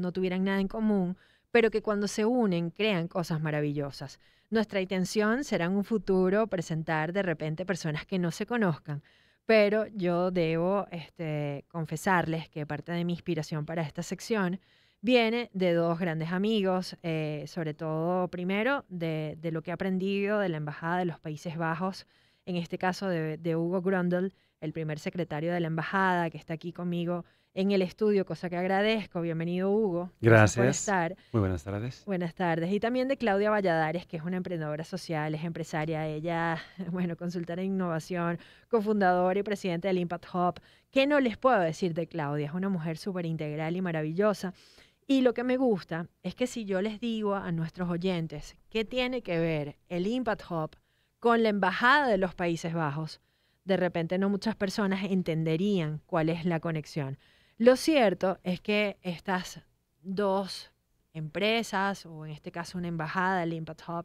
no tuvieran nada en común, pero que cuando se unen crean cosas maravillosas. Nuestra intención será en un futuro presentar de repente personas que no se conozcan, pero yo debo este, confesarles que parte de mi inspiración para esta sección viene de dos grandes amigos, eh, sobre todo primero de, lo que he aprendido de la Embajada de los Países Bajos, en este caso de, de Hugo Grundel, el primer secretario de la Embajada que está aquí conmigo en el estudio, cosa que agradezco. Bienvenido, Hugo. Gracias. estar. Muy buenas tardes. Buenas tardes. Y también de Claudia Valladares, que es una emprendedora social, es empresaria. Ella, bueno, consultora de innovación, cofundadora y presidenta del Impact Hub. ¿Qué no les puedo decir de Claudia? Es una mujer súper integral y maravillosa. Y lo que me gusta es que si yo les digo a nuestros oyentes qué tiene que ver el Impact Hub con la Embajada de los Países Bajos, de repente no muchas personas entenderían cuál es la conexión. Lo cierto es que estas dos empresas, o en este caso una embajada, el eh, Hub,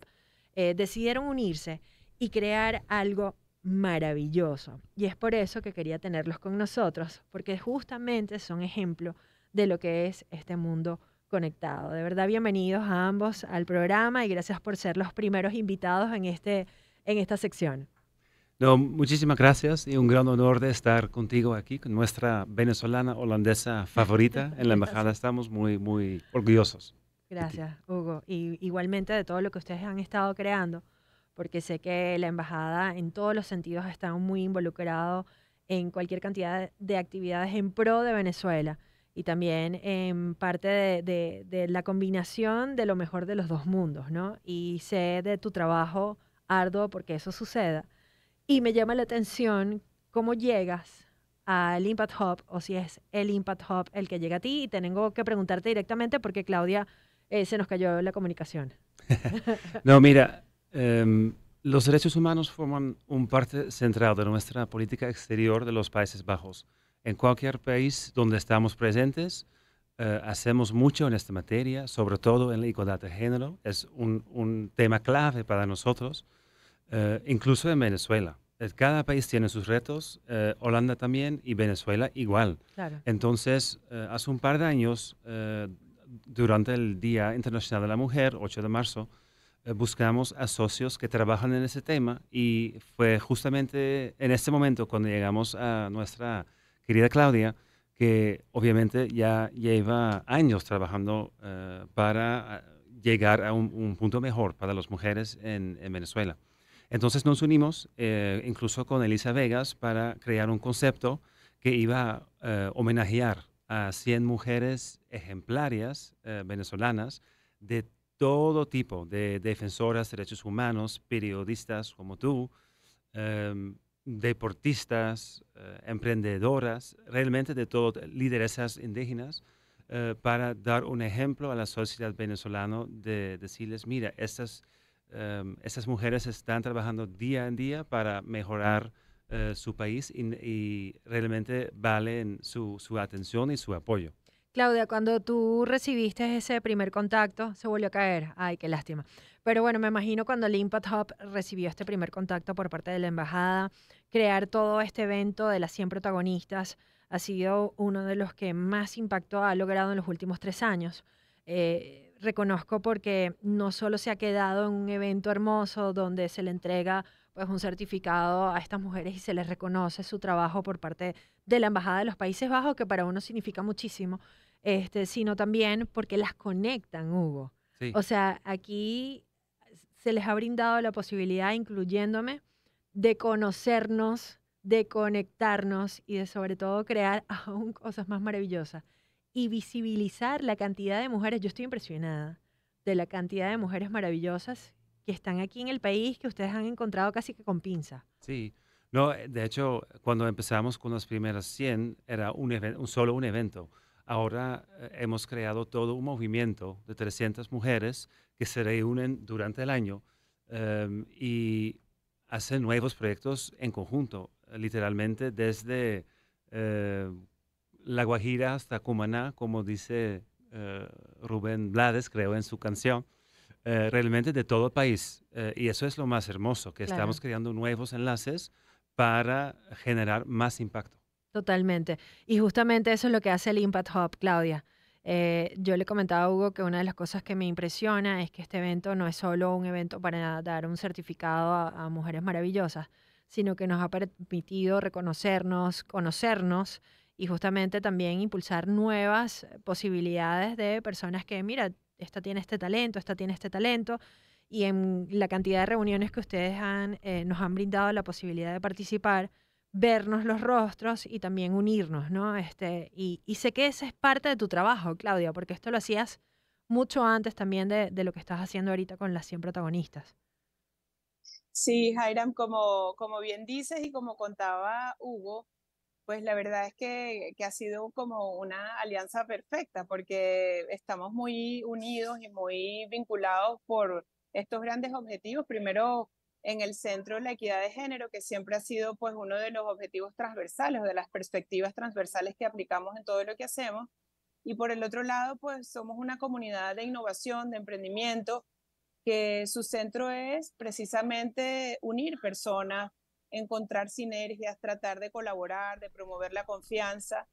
decidieron unirse y crear algo maravilloso. Y es por eso que quería tenerlos con nosotros, porque justamente son ejemplo de lo que es este mundo conectado. De verdad, bienvenidos a ambos al programa y gracias por ser los primeros invitados en este, esta sección. No, muchísimas gracias y un gran honor de estar contigo aquí con nuestra venezolana holandesa favorita en la embajada. Estamos muy, muy orgullosos. Gracias, Hugo. Y igualmente de todo lo que ustedes han estado creando, porque sé que la embajada en todos los sentidos está muy involucrado en cualquier cantidad de actividades en pro de Venezuela y también en parte de, de la combinación de lo mejor de los dos mundos, ¿no? Y sé de tu trabajo arduo porque eso suceda y me llama la atención cómo llegas al Impact Hub o si es el Impact Hub el que llega a ti. Y tengo que preguntarte directamente porque Claudia eh, se nos cayó la comunicación. no, mira, em, los derechos humanos forman un parte central de nuestra política exterior de los Países Bajos. En cualquier país donde estamos presentes, eh, hacemos mucho en esta materia, sobre todo en la igualdad de género. Es un, un tema clave para nosotros. Eh, incluso en Venezuela. Eh, cada país tiene sus retos, eh, Holanda también y Venezuela igual. Entonces, hace un par de años, durante el Día Internacional de la Mujer, 8 de marzo, buscamos a socios que trabajan en ese tema y fue justamente en este momento cuando llegamos a nuestra querida Claudia, que obviamente ya lleva años trabajando para llegar a un, punto mejor para las mujeres en Venezuela. Entonces nos unimos eh, incluso con Elisa Vegas para crear un concepto que iba a eh, homenajear a 100 mujeres ejemplarias eh, venezolanas de todo tipo, de defensoras de derechos humanos, periodistas como tú, em, deportistas, emprendedoras, realmente de todo, lideresas indígenas, para dar un ejemplo a la sociedad venezolana de, de decirles, mira, estas Em, esas mujeres están trabajando día en día para mejorar eh, su país y, realmente valen su, atención y su apoyo. Claudia, cuando tú recibiste ese primer contacto, se volvió a caer. Ay, qué lástima. Pero bueno, me imagino cuando el Impact Hub recibió este primer contacto por parte de la embajada, crear todo este evento de las 100 protagonistas ha sido uno de los que más impacto ha logrado en los últimos tres años. Eh, reconozco porque no solo se ha quedado en un evento hermoso donde se le entrega pues un certificado a estas mujeres y se les reconoce su trabajo por parte de la Embajada de los Países Bajos, que para uno significa muchísimo, este, sino también porque las conectan, Hugo. O sea, aquí se les ha brindado la posibilidad, incluyéndome, de conocernos, de conectarnos y de sobre todo crear aún cosas más maravillosas y visibilizar la cantidad de mujeres. Yo estoy impresionada de la cantidad de mujeres maravillosas que están aquí en el país, que ustedes han encontrado casi que con pinza. Sí, no, eh, de hecho, cuando empezamos con las primeras 100, era un, un solo un evento. Ahora eh, hemos creado todo un movimiento de 300 mujeres que se reúnen durante el año em, y hacen nuevos proyectos en conjunto, literalmente desde eh, la Guajira hasta Cumaná, como dice eh, Rubén Blades, creo, en su canción, eh, realmente de todo el país. Eh, y eso es lo más hermoso, que estamos creando nuevos enlaces para generar más impacto. Totalmente. Y justamente eso es lo que hace el Impact Hub, Claudia. yo le comentaba a Hugo que una de las cosas que me impresiona es que este evento no es solo un evento para dar un certificado a mujeres maravillosas, sino que nos ha permitido reconocernos, conocernos, y justamente también impulsar nuevas eh, posibilidades de personas que, mira, esta tiene este talento, esta tiene este talento, y en la cantidad de reuniones que ustedes han, eh, nos han brindado la posibilidad de participar, vernos los rostros y también unirnos, ¿no? Este, y, sé que esa es parte de tu trabajo, Claudia, porque esto lo hacías mucho antes también de, lo que estás haciendo ahorita con las 100 protagonistas. Sí, Jairam, como, como bien dices y como contaba Hugo, pues la verdad es que, ha sido como una alianza perfecta porque estamos muy unidos y muy vinculados por estos grandes objetivos. Primero, en el centro de la equidad de género, que siempre ha sido pues uno de los objetivos transversales, de las perspectivas transversales que aplicamos en todo lo que hacemos. Y por el otro lado, pues somos una comunidad de innovación, de emprendimiento, que su centro es precisamente unir personas encontrar sinergias, tratar de colaborar, de promover la confianza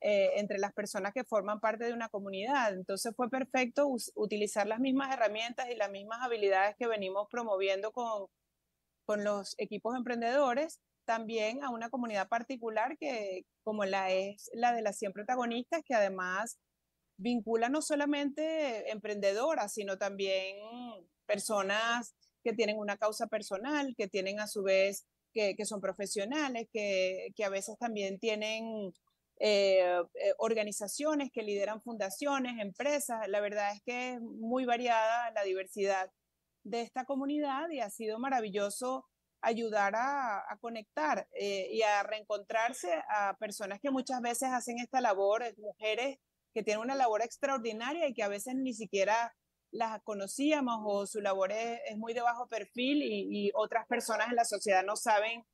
eh, entre las personas que forman parte de una comunidad. Entonces fue perfecto utilizar las mismas herramientas y las mismas habilidades que venimos promoviendo con, con los equipos emprendedores también a una comunidad particular que como la es la de las 100 protagonistas, que además vincula no solamente emprendedoras, sino también personas que tienen una causa personal, que tienen a su vez que, son profesionales, que, a veces también tienen eh, eh, organizaciones que lideran fundaciones, empresas. La verdad es que es muy variada la diversidad de esta comunidad y ha sido maravilloso ayudar a, conectar eh, y a reencontrarse a personas que muchas veces hacen esta labor, mujeres que tienen una labor extraordinaria y que a veces ni siquiera las conocíamos o su labor es, muy de bajo perfil y, otras personas en la sociedad no saben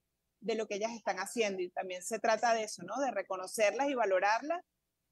de lo que ellas están haciendo. Y también se trata de eso, ¿no? De reconocerlas y valorarlas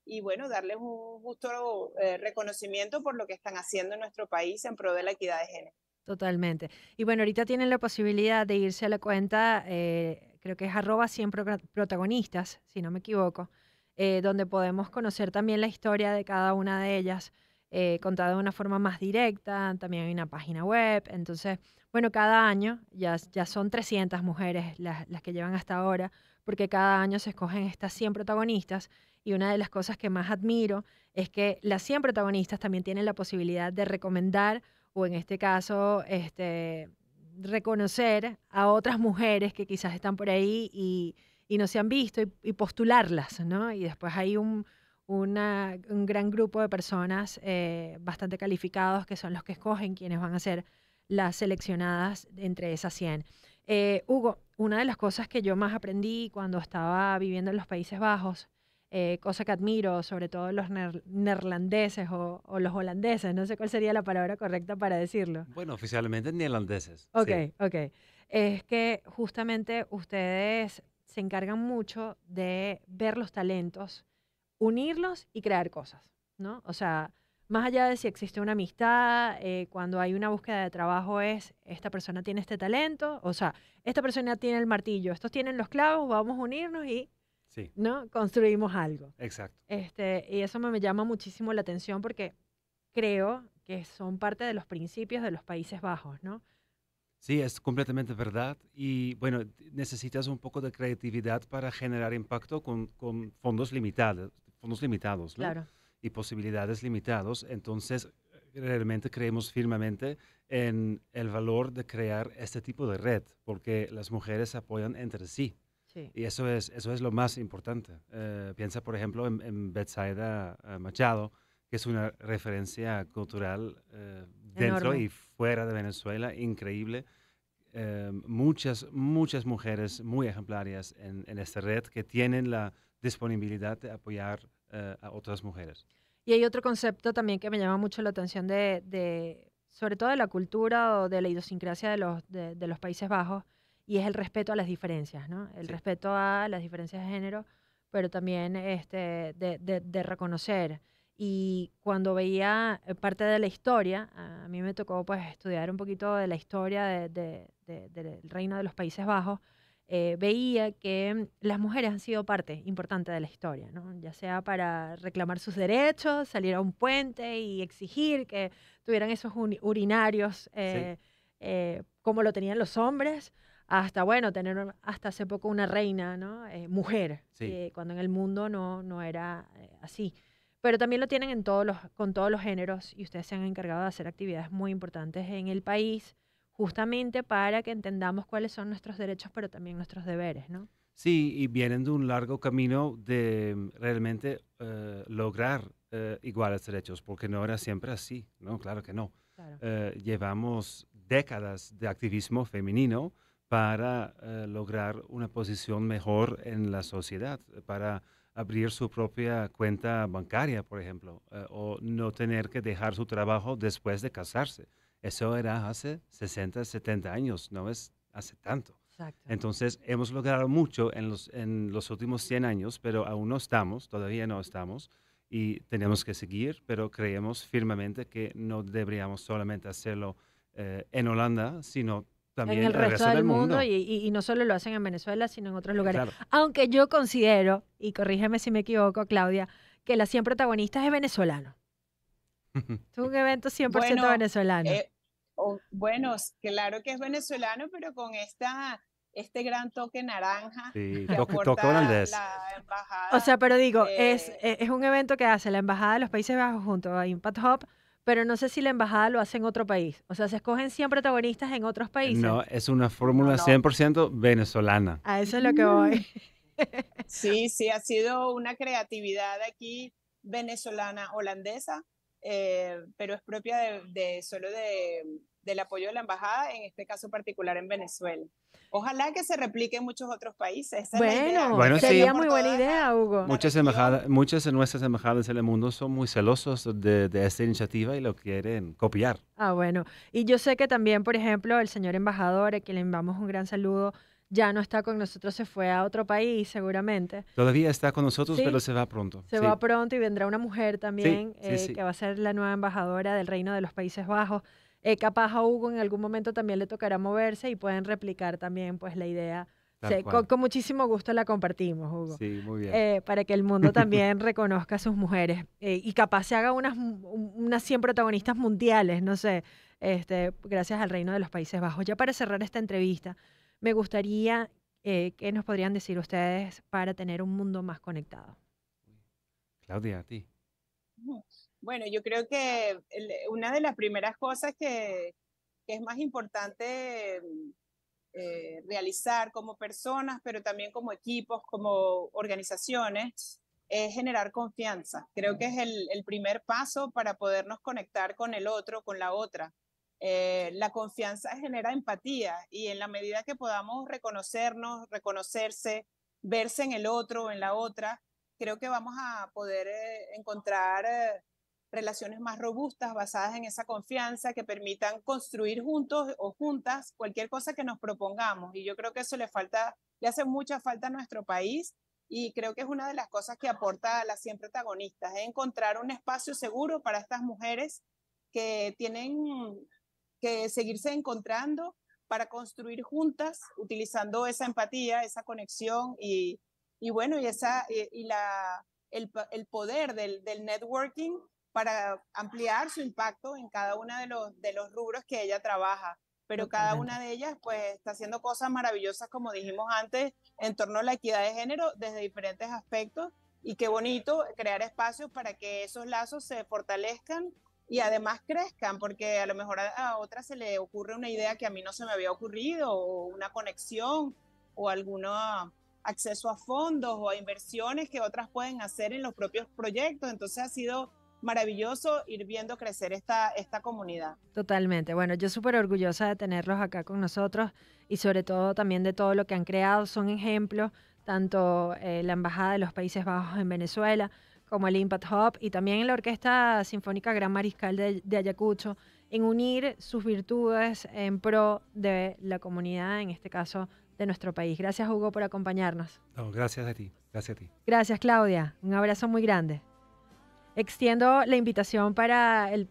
y, bueno, darles un justo eh, reconocimiento por lo que están haciendo en nuestro país en pro de la equidad de género. Totalmente. Y bueno, ahorita tienen la posibilidad de irse a la cuenta, eh, creo que es arroba 100 protagonistas, si no me equivoco, eh, donde podemos conocer también la historia de cada una de ellas. Eh, contado contada de una forma más directa, también hay una página web. Entonces, bueno, cada año ya, ya son 300 mujeres las, que llevan hasta ahora, porque cada año se escogen estas 100 protagonistas y una de las cosas que más admiro es que las 100 protagonistas también tienen la posibilidad de recomendar o en este caso este, reconocer a otras mujeres que quizás están por ahí y, no se han visto y postularlas, ¿no? Y después hay un, un gran grupo de personas eh, bastante calificados que son los que escogen quienes van a ser las seleccionadas entre esas 100. Eh, Hugo, una de las cosas que yo más aprendí cuando estaba viviendo en los Países Bajos, eh, cosa que admiro, sobre todo los neerlandeses o, los holandeses, no sé cuál sería la palabra correcta para decirlo. Bueno, oficialmente neerlandeses. Ok, ok. Es que justamente ustedes se encargan mucho de ver los talentos unirlos y crear cosas, ¿no? O sea, más allá de si existe una amistad, eh, cuando hay una búsqueda de trabajo es, esta persona tiene este talento, o sea, esta persona tiene el martillo, estos tienen los clavos, vamos a unirnos y sí. ¿no? construimos algo. Exacto. Este, y eso me, llama muchísimo la atención porque creo que son parte de los principios de los Países Bajos, ¿no? Sí, es completamente verdad. Y bueno, necesitas un poco de creatividad para generar impacto con, con fondos limitados, fondos limitados, Y posibilidades limitados. Entonces, realmente creemos firmemente en el valor de crear este tipo de red, porque las mujeres apoyan entre sí. Y eso es, eso es lo más importante. Eh, piensa, por ejemplo, en, en eh, Machado, que es una referencia cultural eh, dentro y fuera de Venezuela, increíble. muchas, muchas mujeres muy ejemplarias en, en, esta red que tienen la disponibilidad de apoyar eh, a otras mujeres. Y hay otro concepto también que me llama mucho la atención de, sobre todo de la cultura o de la idiosincrasia de los, de, Países Bajos, y es el respeto a las diferencias, ¿no? El respeto a las diferencias de género, pero también este, de, reconocer. Y cuando veía eh, parte de la historia, a mí me tocó pues estudiar un poquito de la historia del Reino de los Países Bajos, eh, veía que mm, las mujeres han sido parte importante de la historia, ¿no? ya sea para reclamar sus derechos, salir a un puente y exigir que tuvieran esos urinarios eh, eh, como lo tenían los hombres, hasta bueno, tener hasta hace poco una reina, ¿no? mujer, cuando en el mundo no, no era así pero también lo tienen en todos los, con todos los géneros y ustedes se han encargado de hacer actividades muy importantes en el país justamente para que entendamos cuáles son nuestros derechos, pero también nuestros deberes, ¿no? Sí, y vienen de un largo camino de mm, realmente eh, lograr eh, iguales derechos, porque no era siempre así, ¿no? Claro que no. Eh, llevamos décadas de activismo femenino para lograr una posición mejor en la sociedad, para abrir su propia cuenta bancaria, por ejemplo, o no tener que dejar su trabajo después de casarse. Eso era hace 60, 70 años, no es hace tanto. Exacto. Entonces, hemos logrado mucho en los, en los últimos 100 años, pero aún no estamos, todavía no estamos, y tenemos que seguir, pero creemos firmemente que no deberíamos solamente hacerlo eh, en Holanda, sino también en el, resto, del, mundo, Y, no solo lo hacen en Venezuela, sino en otros lugares. Aunque yo considero, y corrígeme si me equivoco, Claudia, que la 100 protagonistas es venezolano. es un evento 100% venezolano. Eh, bueno, claro que es venezolano, pero con esta este gran toque naranja. Sí, toque, holandés. La embajada, o sea, pero digo, es, eh, e, es un evento que hace la Embajada de los Países Bajos junto a Impact Hub, pero no sé si la embajada lo hace en otro país. O sea, se escogen siempre protagonistas en otros países. No, es una fórmula 100% venezolana. A eso es lo que mm. voy. sí, sí, ha sido una creatividad aquí venezolana, holandesa, eh, pero es propia de, solo del apoyo de la embajada, en este caso particular en Venezuela. Ojalá que se replique en muchos otros países. bueno, sería muy buena idea, Hugo. Muchas, muchas de nuestras embajadas en el mundo son muy celosos de, esta iniciativa y lo quieren copiar. Ah, bueno. Y yo sé que también, por ejemplo, el señor embajador, a quien le enviamos un gran saludo, ya no está con nosotros, se fue a otro país seguramente. Todavía está con nosotros, pero se va pronto. Se va pronto y vendrá una mujer también eh, que va a ser la nueva embajadora del Reino de los Países Bajos. Eh, capaz a Hugo en algún momento también le tocará moverse y pueden replicar también pues la idea. con, muchísimo gusto la compartimos, Hugo. Sí, muy bien. Eh, para que el mundo también reconozca a sus mujeres y capaz se haga unas, unas 100 protagonistas mundiales, no sé, este, gracias al Reino de los Países Bajos. Ya para cerrar esta entrevista, me gustaría, que eh, ¿qué nos podrían decir ustedes para tener un mundo más conectado? Claudia, a ti. Bueno, yo creo que una de las primeras cosas que, es más importante eh, realizar como personas, pero también como equipos, como organizaciones, es generar confianza. Creo que es el, el primer paso para podernos conectar con el otro, con la otra. Eh, la confianza genera empatía y en la medida que podamos reconocernos, reconocerse, verse en el otro o en la otra, creo que vamos a poder eh, encontrar eh, relaciones más robustas basadas en esa confianza que permitan construir juntos o juntas cualquier cosa que nos propongamos. Y yo creo que eso le falta, le hace mucha falta a nuestro país y creo que es una de las cosas que aporta a las 100 protagonistas, es encontrar un espacio seguro para estas mujeres que tienen que seguirse encontrando para construir juntas, utilizando esa empatía, esa conexión y, bueno, y, esa, eh, y, la, el, poder del, networking para ampliar su impacto en cada uno de los, de los rubros que ella trabaja. Pero cada una de ellas pues está haciendo cosas maravillosas, como dijimos antes, en torno a la equidad de género desde diferentes aspectos. Y qué bonito crear espacios para que esos lazos se fortalezcan y además crezcan, porque a lo mejor a, otra se le ocurre una idea que a mí no se me había ocurrido, o una conexión, o algún acceso a fondos o a inversiones que otras pueden hacer en los propios proyectos. Entonces ha sido maravilloso ir viendo crecer esta, esta comunidad. Totalmente. Bueno, yo súper orgullosa de tenerlos acá con nosotros y sobre todo también de todo lo que han creado. Son ejemplos, tanto eh, la Embajada de los Países Bajos en Venezuela como el Impact Hub y también la Orquesta Sinfónica Gran Mariscal de, Ayacucho, en unir sus virtudes en pro de la comunidad, en este caso de nuestro país. Gracias Hugo por acompañarnos. gracias a ti, gracias a ti. Gracias Claudia, un abrazo muy grande. Extiendo la invitación para el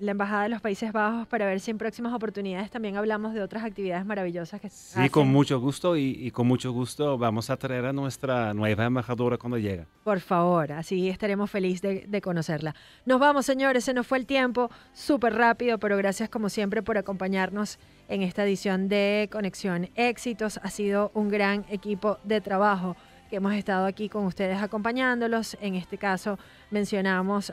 la Embajada de los Países Bajos para ver si en próximas oportunidades también hablamos de otras actividades maravillosas que Sí, con mucho gusto y, con mucho gusto vamos a traer a nuestra nueva embajadora cuando llegue. Por favor, así estaremos felices de, de, conocerla. Nos vamos, señores, se nos fue el tiempo súper rápido, pero gracias como siempre por acompañarnos en esta edición de Conexión Éxitos. Ha sido un gran equipo de trabajo que hemos estado aquí con ustedes acompañándolos. En este caso mencionamos